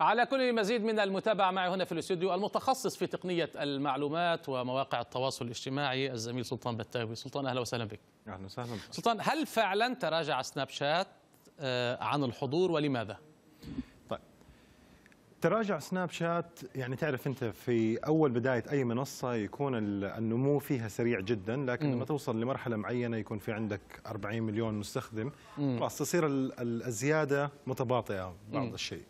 على كل مزيد من المتابعة معي هنا في الاستوديو المتخصص في تقنية المعلومات ومواقع التواصل الاجتماعي الزميل سلطان بتاوي سلطان أهلا وسهلا بك أهلا وسهلا بك سلطان هل فعلا تراجع سناب شات آه، عن الحضور ولماذا؟ طيب تراجع سناب شات يعني تعرف انت في اول بدايه اي منصه يكون النمو فيها سريع جدا لكن لما توصل لمرحله معينه يكون في عندك 40 مليون مستخدم خلاص تصير الزياده متباطئه بعض مم. الشيء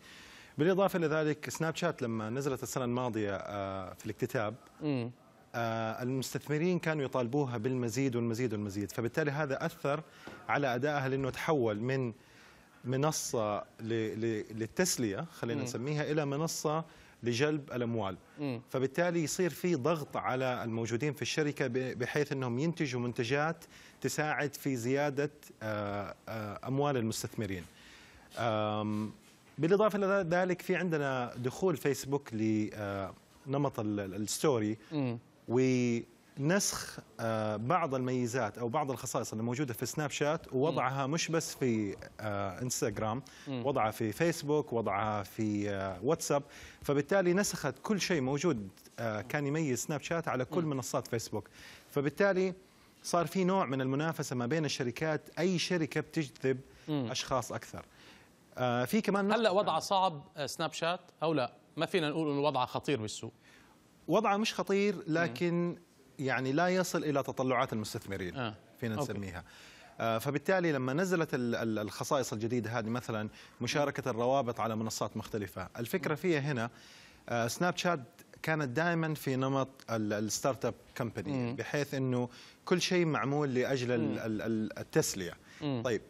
بالاضافه لذلك سناب شات لما نزلت السنه الماضيه آه، في الاكتتاب آه، المستثمرين كانوا يطالبوها بالمزيد والمزيد والمزيد فبالتالي هذا اثر على ادائها لانه تحول من منصه للتسليه خلينا نسميها الى منصه لجلب الاموال فبالتالي يصير في ضغط على الموجودين في الشركه بحيث انهم ينتجوا منتجات تساعد في زياده آه، اموال المستثمرين بالاضافه الى ذلك في عندنا دخول فيسبوك لنمط آه، الستوري ونسخ آه، بعض الميزات او بعض الخصائص اللي موجوده في سناب شات ووضعها مش بس في آه، انستغرام وضعها في فيسبوك وضعها في واتساب فبالتالي نسخت كل شيء موجود كان يميز سناب شات على كل منصات فيسبوك فبالتالي صار في نوع من المنافسه ما بين الشركات اي شركه بتجذب اشخاص اكثر آه في كمان هلا وضعها صعب سناب آه، شات او لا ما فينا نقول انه وضعها خطير بالسوق وضعها مش خطير لكن مم. يعني لا يصل الى تطلعات المستثمرين آه. فينا نسميها آه، فبالتالي لما نزلت الخصائص الجديدة هذه مثلا مشاركة الروابط على منصات مختلفة الفكرة فيها هنا سناب آه، شات كانت دائما في نمط الستارت اب كمباني بحيث انه كل شيء معمول لاجل التسليه طيب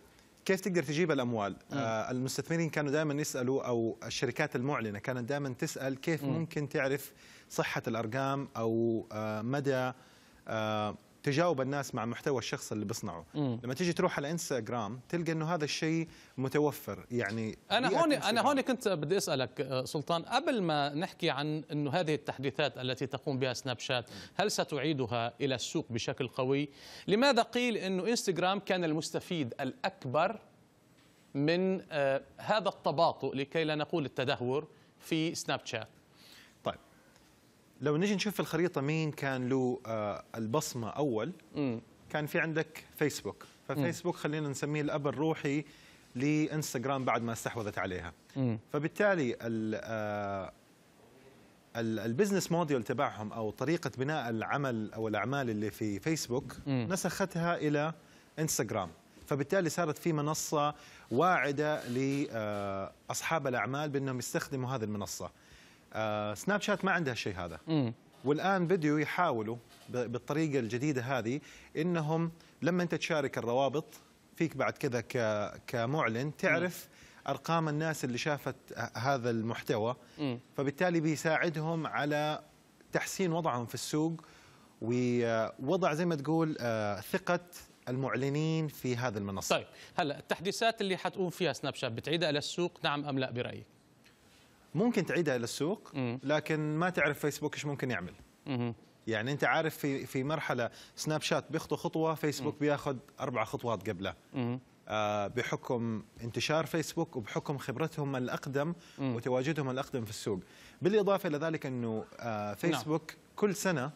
كيف تقدر تجيب الاموال؟ آه المستثمرين كانوا دائما يسالوا او الشركات المعلنه كانت دائما تسال كيف مم. ممكن تعرف صحه الارقام او آه مدى آه تجاوب الناس مع محتوى الشخص اللي بيصنعه مم. لما تيجي تروح على انستغرام تلقى انه هذا الشيء متوفر يعني انا هون انا هون كنت بدي اسالك آه، سلطان قبل ما نحكي عن انه هذه التحديثات التي تقوم بها سناب شات هل ستعيدها الى السوق بشكل قوي لماذا قيل انه انستغرام كان المستفيد الاكبر من آه، هذا التباطؤ لكي لا نقول التدهور في سناب شات لو نجي نشوف في الخريطه مين كان له آه، البصمه اول كان في عندك فيسبوك ففيسبوك خلينا نسميه الاب الروحي لانستغرام بعد ما استحوذت عليها فبالتالي البزنس موديل آه، تبعهم او طريقه بناء العمل او الاعمال اللي في فيسبوك نسختها الى انستغرام فبالتالي صارت في منصه واعده لاصحاب آه، الاعمال بانهم يستخدموا هذه المنصه آه سناب شات ما عندها الشيء هذا مم. والان فيديو يحاولوا بالطريقه الجديده هذه انهم لما انت تشارك الروابط فيك بعد كذا كمعلن تعرف ارقام الناس اللي شافت هذا المحتوى فبالتالي بيساعدهم على تحسين وضعهم في السوق ووضع زي ما تقول آه، ثقه المعلنين في هذه المنصه. طيب هلا التحديثات اللي حتقوم فيها سناب شات بتعيدها للسوق نعم ام لا برايك؟ ممكن تعيدها للسوق لكن ما تعرف فيسبوك ايش ممكن يعمل يعني انت عارف في في مرحله سناب شات بيخطو خطوه فيسبوك بياخذ اربع خطوات قبله آه، بحكم انتشار فيسبوك وبحكم خبرتهم الاقدم وتواجدهم الاقدم في السوق بالاضافه الى ذلك انه آه، نعم. فيسبوك كل سنه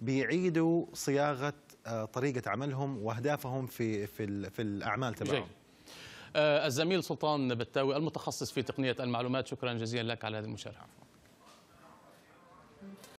بيعيدوا صياغه آه، طريقه عملهم واهدافهم في في في الاعمال تبعهم آه، الزميل سلطان بتاوي المتخصص في تقنية المعلومات شكرا جزيلا لك على هذه المشاركة